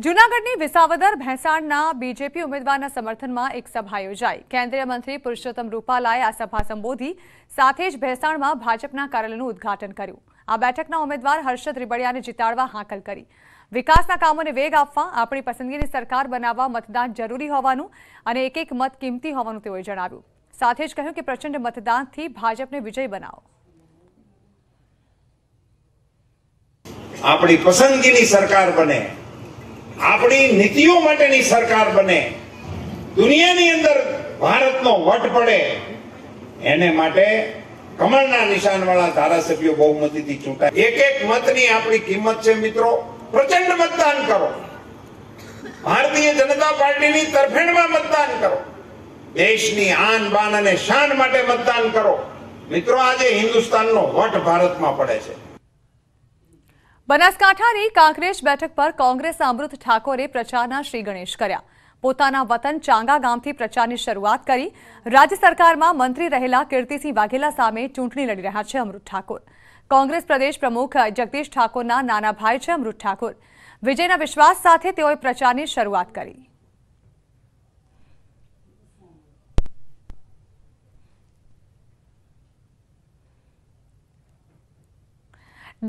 જુનાગઢની વિસાવદર ભેસાણના બીજેપી ઉમેદવારના સમર્થનમાં એક સભા યોજાઈ કેન્દ્રીય મંત્રી પુર્શતમ રૂપાલાએ આ સભા સંબોધી સાથે જ ભેસાણમાં ભાજપના કાર્યાલયનું ઉદ્ઘાટન કર્યું આ બેઠકના ઉમેદવાર હર્ષદ ત્રિપડિયાને જીતાડવા હાકલ કરી વિકાસના કામોને વેગ આપવા આપણી પસંદગીની સરકાર બનાવવા મતદાન જરૂરી હોવાનું અને એક એક મત કિંમતી હોવાનું તેઓ જણાવ્યું સાથે જ કહ્યું કે प्रचंड મતદાનથી ભાજપને વિજય બનાવો આપણી પસંદગીની સરકાર બને આપણી નીતિઓ માટેની સરકાર બને દુનિયાની અંદર ભારતનો વટ પડે એને માટે કમળના નિશાન વાળા ધારાસભ્યો બહુમતીથી ચૂંટાય એક એક મતની આપણી કિંમત છે મિત્રો પ્રચંડ મતદાન કરો ભારતીય જનતા પાર્ટીની તરફેણમાં મતદાન કરો દેશની આન બાન અને શાન માટે મતદાન કરો મિત્રો આજે હિન્દુસ્તાનનો વટ ભારતમાં પડે છે बनासकांठा रे काँग्रेस बैठक पर काँग्रेस अमृत ठाकोरे प्रचारना श्री गणेश करया. પોતાના વતન ચાંગા ગામ થી પ્રચારની શરૂઆત કરી. રાજ્ય સરકારમાં મંત્રી રહેલા કીર્તિસિંહ વાઘેલા સામે ચૂંટણી લડી રહ્યા છે અમૃત ઠાકોર. काँग्रेस प्रदेश प्रमुख જગદીશ ઠાકોરના નાના ભાઈ છે અમૃત ઠાકોર. विजया विश्वास સાથે તેઓએ પ્રચારની શરૂઆત કરી.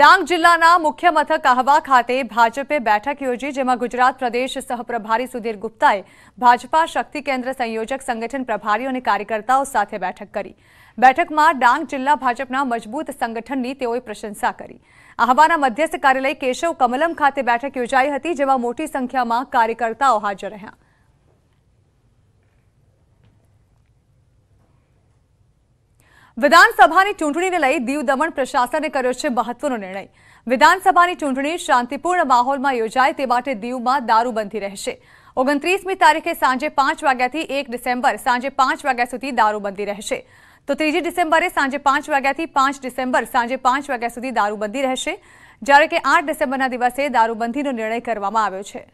ડાંગ જિલ્લાના મુખ્ય મથક આહવા ખાતે ભાજપે બેઠક યોજી જેમાં ગુજરાત પ્રદેશ સહપ્રભારી સુધીર ગુપ્તાએ ભાજપા શક્તિ કેન્દ્ર સંયોજક સંગઠન પ્રભારીઓ અને કાર્યકર્તાઓ સાથે બેઠક કરી બેઠકમાં ડાંગ જિલ્લા ભાજપના મજબૂત સંગઠનની તેઓએ પ્રશંસા કરી આહવાના મધ્યસ્થ કાર્યાલય કેશવ કમલમ ખાતે બેઠક યોજાઈ હતી જેમાં મોટી સંખ્યામાં કાર્યકર્તાઓ હાજર રહ્યા विधानसभा ने चोंडणी ने ਲਈ દીવ દમણ પ્રશાસન એ કર્યો છે મહત્વનો નિર્ણય વિધાનસભાની ચोंડણી શાંતિપૂર્ણ માહોલ માં યોજાય તે માટે દીવ માં દારૂબંધી રહેશે 29મી તારીખે સાંજે 5 વાગ્યા થી 1 ડિસેમ્બર સાંજે 5 વાગ્યા સુધી દારૂબંધી રહેશે તો 3 ડિસેમ્બરે સાંજે 5 વાગ્યા થી 5 ડિસેમ્બર સાંજે 5 વાગ્યા સુધી દારૂબંધી રહેશે જ્યારે કે 8 ડિસેમ્બર ના દિવાસે દારૂબંધી નો નિર્ણય કરવામાં આવ્યો છે